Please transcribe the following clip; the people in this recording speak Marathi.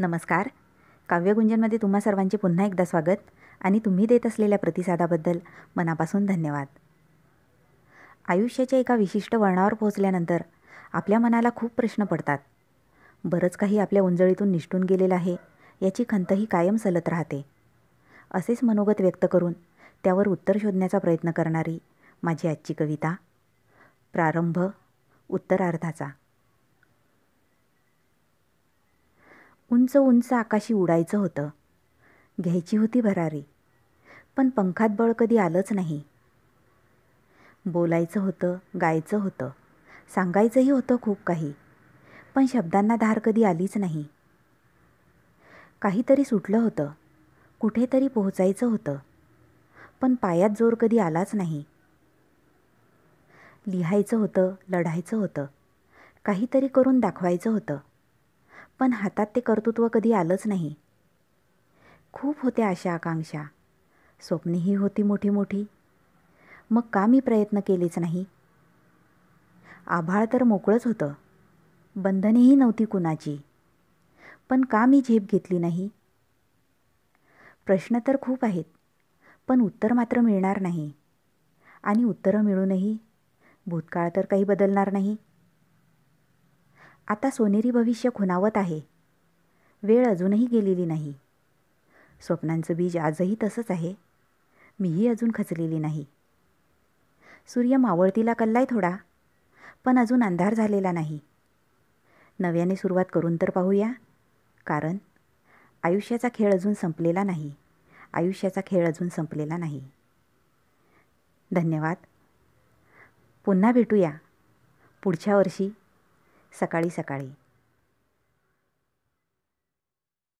नमस्कार काव्यगुंजनमध्ये तुम्हा सर्वांचे पुन्हा एकदा स्वागत आणि तुम्ही देत असलेल्या प्रतिसादाबद्दल मनापासून धन्यवाद आयुष्याच्या एका विशिष्ट वळणावर पोहोचल्यानंतर आपल्या मनाला खूप प्रश्न पडतात बरंच काही आपल्या उंजळीतून निष्ठून गेलेलं आहे याची खंतही कायम सलत राहते असेच मनोगत व्यक्त करून त्यावर उत्तर शोधण्याचा प्रयत्न करणारी माझी आजची कविता प्रारंभ उत्तरार्धाचा उंच उंच आकाशी उडायचं होतं घ्यायची होती भरारी पण पंखात बळ कधी आलंच नाही बोलायचं होतं गायचं होतं सांगायचंही होतं खूप काही पण शब्दांना धार कधी आलीच नाही काहीतरी सुटलं होतं कुठेतरी पोहोचायचं होतं पण पायात जोर कधी आलाच नाही लिहायचं होतं लढायचं होतं काहीतरी करून दाखवायचं होतं पण हातात ते कर्तृत्व कधी आलंच नाही खूप होत्या अशा आकांक्षा स्वप्नेही होती मोठी मोठी मग का मी प्रयत्न केलेच नाही आभाळ तर मोकळंच होतं बंधनेही नव्हती कुणाची पण का मी झेप घेतली नाही प्रश्न तर खूप आहेत पण उत्तर मात्र मिळणार नाही आणि उत्तरं मिळूनही भूतकाळ तर काही बदलणार नाही आता सोनेरी भविष्य खुणावत आहे वेळ अजूनही गेलेली नाही स्वप्नांचं बीज आजही तसंच आहे मीही अजून खचलेली नाही सूर्य मावळतीला कल्लाय थोडा पण अजून अंधार झालेला नाही नव्याने सुरुवात करून तर पाहूया कारण आयुष्याचा खेळ अजून संपलेला नाही आयुष्याचा खेळ अजून संपलेला नाही धन्यवाद पुन्हा भेटूया पुढच्या वर्षी Sakari Sakari.